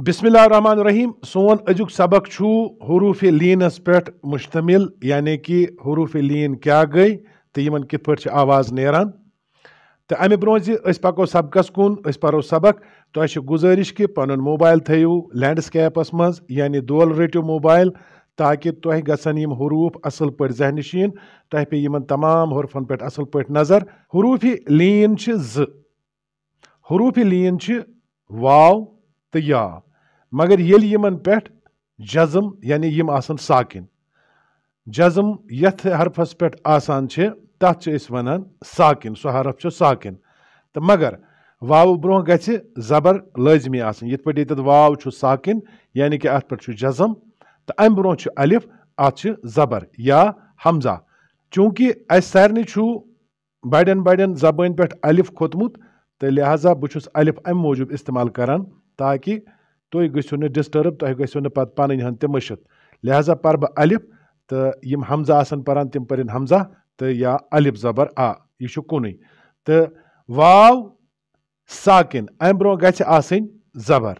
बिस्मिल्लाह रहमान रहीम सोन अजुक सबक छू हरूफ लीनस पे मुश्तमिल यानि कि हरूफ लीन क्या गई तो इन कित पे आवाज़ नान तो अमे ब्रो पको सबकस कुन पो सबक तुम तो गुजारिश कि पुन मोबाइल थो लैंडस्केपस मज यानि दोल रटो मोबाइल ताकि तुह गम असल पे जहन शीन तुह पे इन तमाम हरूफन पे असल पे नज़र हरूफ लीन ज लीन वाव تہٕ یا مگر ییٚلہِ یِمن پٮ۪ٹھ جزم یعنی یِم آسان ساکِن جزم یتھ حرفس پٮ۪ٹھ آسان چھِ تتھ چھِ أسۍ ونان ساکِن سُہ حرف چھُ ساکِن تہٕ مگر واوٕ برونٛہہ گژھِ زبر لٲزمی آسٕنۍ یِتھ پٲٹھۍ ییٚتٮ۪تھ واو چھُ ساکِن یعنی کہِ اتھ پٮ۪ٹھ چھُ جزم تہٕ امہِ برونٛہہ چھُ الف اتھ چھِ زبر یا حمزہ چوٗنٛکہِ اسہِ سارنٕے چھُ بڑٮ۪ن بڑٮ۪ن زبٲنۍ پٮ۪ٹھ الف کھوٚتمُت تہٕ لہٰذا بہٕ چھُس الف امہِ موٗجوٗب استعمال کران ताकि तुम गो ना डिस्टर्ब तुम गो ना पे हन ते मशत लिहाजा पर बह अलिफ तो यम हमजा आसन पर तम पर हमजा तो या अलिफ जबर आ यह कन तो वाव साकिन अम ब्रो ग जबर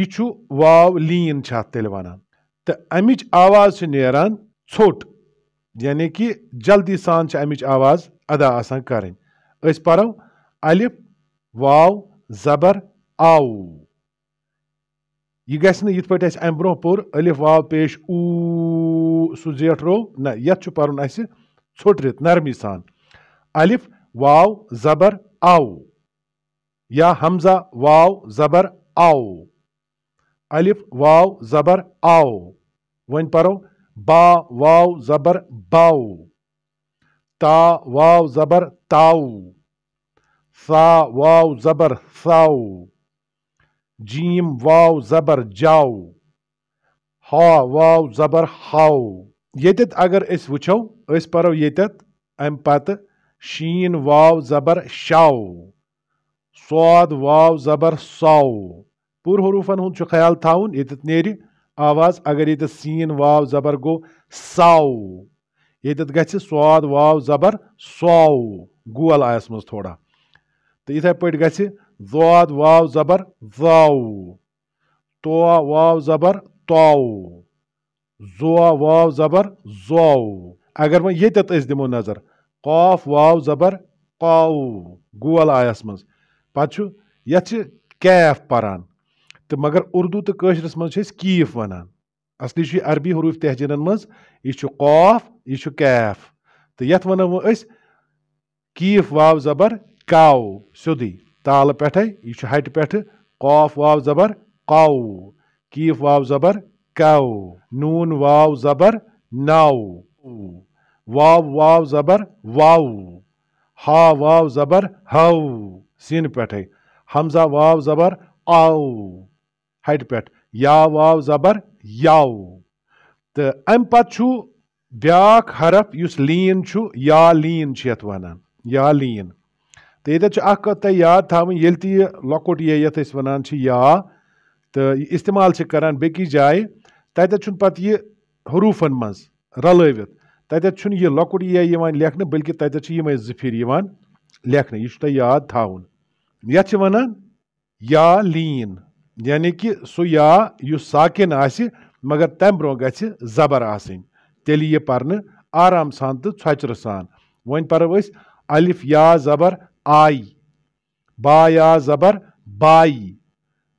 यह वाव लीन तेल वनान तो अमिच आवाज नेरान छोट यानी कि जल्दी सान अमि आवाज अदा आसान करें अलिफ वाव जबर आऊ यह गत अम ब्रो पोर अलिफ वाव पेश उ सू जेठ रो नु पुन अट्रित नरमी सान अलिफ वाव जबर आओ या हमजा वाव जबर आओ अलिफ वाव जबर आओ वन पो बा वाव जबर बाओ ता वाव जबर ताऊ सा वाव जबर साऊ जीम वाव जबर जाओ हा वाव जबर हाओ यत अगर इस वो पो यत शीन वाव जबर शाओ स्वाद वाव जबर साओ पुरहरूफन हूँ ख्याल थवन यत नवाज अगर ये सीन वाव जबर गो साओ यत ग स्वाद वाव जबर साओ गोल आयस मज थोड़ा तो इथे पे गि ضاد واو ज़बर ضاو तो वाव ज़बर तो زو واو ज़बर زو اگر وۄنۍ ییٚتٮ۪تھ أسۍ دِمو نظر قاف واو زبر قاو گول آیَس منٛز پَتہٕ چھُ یَتھ چھِ کیف پَران تہٕ مگر اُردو تہٕ کٲشرِس منٛز چھِ أسۍ کیٖف وَنان اَصلی چھُ یہِ عربی حروٗف تہجیٖنَن منٛز یہِ چھُ قاف یہِ چھُ کیف تہٕ یَتھ وَنو أسۍ کیٖف واو زبر کاو سیوٚدُے ताल पे यह हट पे कौफ वाव जबर कौ कीफ वाव जबर कौ नून वाव जबर नाव वाव वाव जबर वाव हा वाव जबर हव सिन पे हमजा वाव जबर आओ हट पे या वाव जबर याव तो अम पु ब्या हरफ उस लीन या लीन ये वन या लीन तो ये तय याद थो ये ये लकोट ये ये वनान या तो इस्तेमाल करान बेकिस जाए तत पुरूफन यह हरूफन मज रलवित तत यह लकुट ये लेखन बल्कि तत जफिर जिफिर लेखन यह याद थोन ये वनान या लीन यानी कि सो या साकिन आगर तम ब्रो गबर आसन तेल ये पर्न आराम सान तो झचर सान वो पर्व अलिफ या जबर आई बाया ज़बर बाई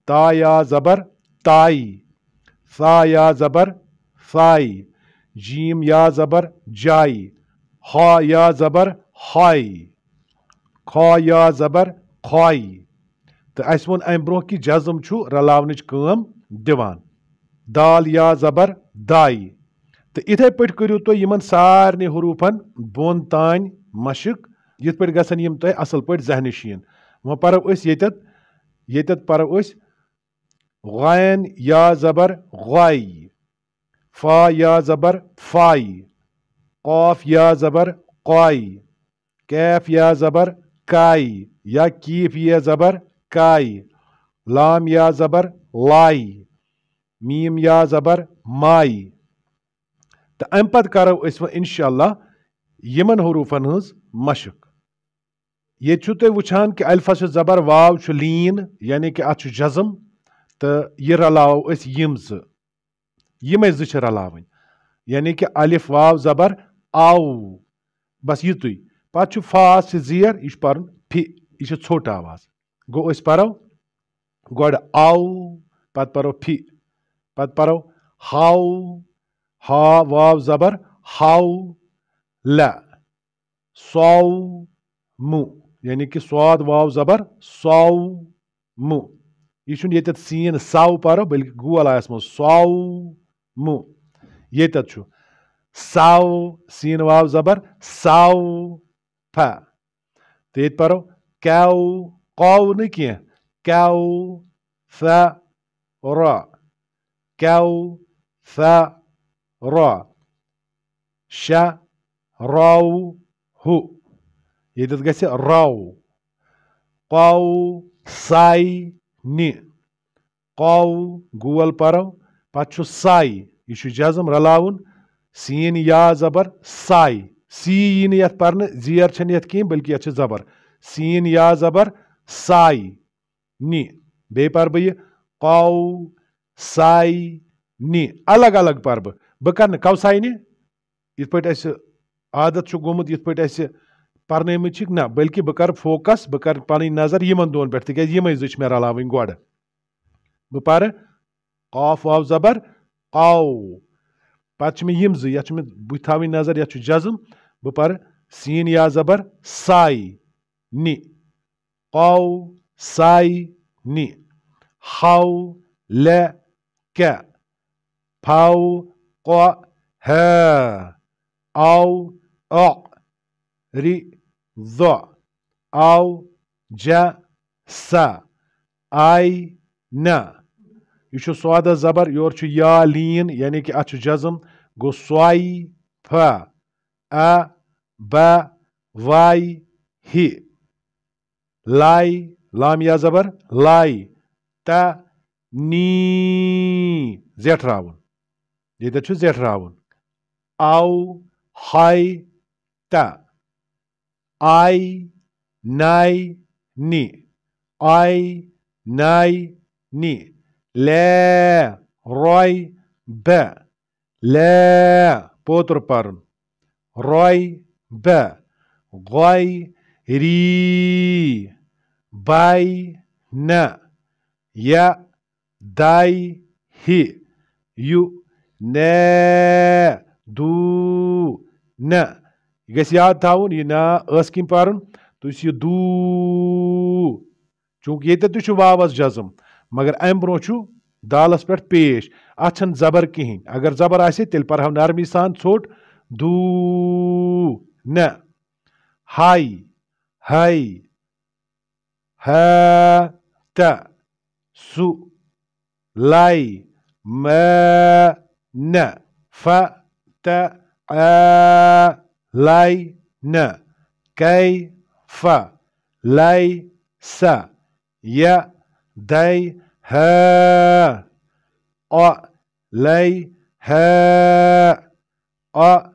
ताया ज़बर ताई साया ज़बर साई जीम या ज़बर जाई हा या ज़बर हाई खा या ज़बर खाई तो अस वो अम ब्रो कि जज्म रलावन कम दिवान दाल या ज़बर दाई तो इथे पट करू तुम तो इन सारे हरूफन बोन तान मशक यथ पे गन यम तह असल पे जहन शीन वह पो यत यत पो गायन या जबर गाय फा या जबर फाई कौफ या जबर कॉय कैफ या जबर काई या कीफ या जबर काई लाम या जबर लाई मीम या जबर माई तो अम पो इन इन हरूफन हज मशक ये तुम वुचान कि से जबर वाव लीन यानी कि अत जजम तो यह रलाव यम जम जो रलावन यानी कि अलिफ वाव जबर आओ बस युत पे फास जीर यह पर्न फि यह ठोट आवाज गो पो ग आओ पो फि पो हाओ हा वाव जबर हाओ ल सौ मु Yani ki suad, vav, zabar, savmu. Yü yetət sin, sav para, belki gu alayasma, savmu. Yetət şu. Sav, sin, vav, zabar, sav, pa. Deyit para, kav, qav niki ki? Kav, ra. Kav, fa, ra. sha rau hu. ییٚتہِ حظ گژھِ راو قو ساے نہِ قو گول پَرو پَتہٕ چھُ ساے یہِ چھُ جزم رَلاوُن scene یا زَبر ساے سی یی نہٕ یَتھ پَرنہٕ زیر چھَنہٕ یَتھ کینٛہہ بٔلکہِ یَتھ چھِ زَبر سیٖن یا زَبر ساے نہِ بیٚیہِ پَرٕ بہٕ یہِ قو ساے نہِ الگ الگ پَرٕ بہٕ بہٕ کَرٕ نہٕ کَوساینہِ یِتھ پٲٹھۍ اَسہِ عادت چھُ گوٚمُت یِتھ پٲٹھۍ اَسہِ पर्नमत ना बल्कि बह कर फोकस बह कर पी नजर इन दोन पे तिक यम जो मे रलाव गोड़ बह पर ऑफ वाव जबर आओ पे यम जो मे बुत था नजर ये जजम बह पर सीन या जबर साई नि आओ साई नि हाउ ले क्या फाउ क है आओ अ री ضع أو جسا آینه یہِ چھُ سودٕ زبر یورٕ چھُ یا لیٖن یعنی کہِ اَتھ چھُ جزم گوٚو سوے ف ا ب واے ہی لاے لام یا زبر لاے ت نی زیٹھراوُن ییٚتٮ۪تھ چھُ زیٹھراوُن او ہاے ت Ай, най, ни. Ай, най, ни. Ле, рой, б. Ле, потрупар. Рой, б. Гой, ри. Бай, на. Я, дай, хи. Ю, не, ду, на. यह गाद थवन यह ना कम पर्न तुम दू चूंकि ये तुम वावस जजम मगर अम ब्रो दालस पे पेश अ जबर कहें अगर जबर आ तेल पर्व नरमी सान ठोट दू न हाई हाई हा त सु लाई म न फ त आ لين كيف ليس يديها عليها عليه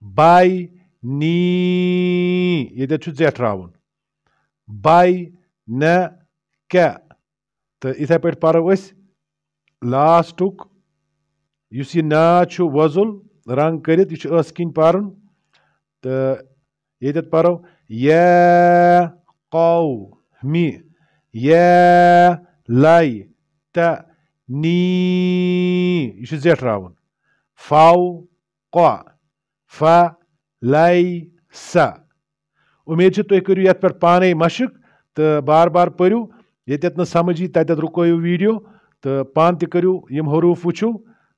بيني ییٚتٮ۪تھ چھُ زیٹھ راوُن بینک تہٕ یِتھَے پٲٹھۍ پَرو أسۍ لاسٹُک یُس یہِ نا چھُ وۄزُل رنٛگ کٔرِتھ یہِ چھُ ٲسہٕ کِنۍ پَرُن تہٕ ییٚتٮ۪تھ پَرو یا قو می یا لَے تہ نی یہِ چھُ زیٹھراوُن فَو قو ف لَے سا اُمید چھِ تُہۍ کٔرِو یَتھ پٮ۪ٹھ پانَے مَشق تہٕ بار بار پٔرِو ییٚتٮ۪تھ نہٕ سَمٕجھ یی تَتٮ۪تھ رُکٲیِو ویٖڈیو تہٕ پانہٕ تہِ کٔرِو یِم حروٗف وٕچھِو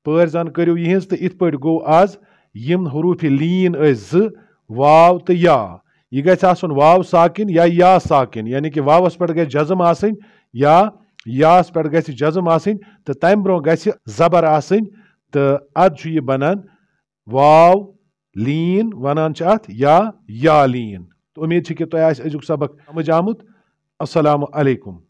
पٲر زَن کٔرِو یِہِنٛز تہٕ یِتھ پٲٹھۍ گوٚو آز یِم حروٗفہِ لیٖن ٲسۍ زٕ واو تہٕ یا یہِ گژھِ آسُن واو ساکِن یا یا ساکِن یعنی کہِ واوَس پٮ۪ٹھ گژھِ جزم آسٕنۍ یا یاہَس پٮ۪ٹھ گژھِ جزم آسٕنۍ تہٕ تَمہِ برٛونٛہہ گژھِ زبر آسٕنۍ تہٕ اَدٕ چھُ یہِ بَنان واو لیٖن وَنان چھِ اَتھ یا یا لیٖن تہٕ اُمید چھِ کہِ تۄہہِ آسہِ أزیُک سبق سمٕجھ آمُت اَسَلامُ علیکُم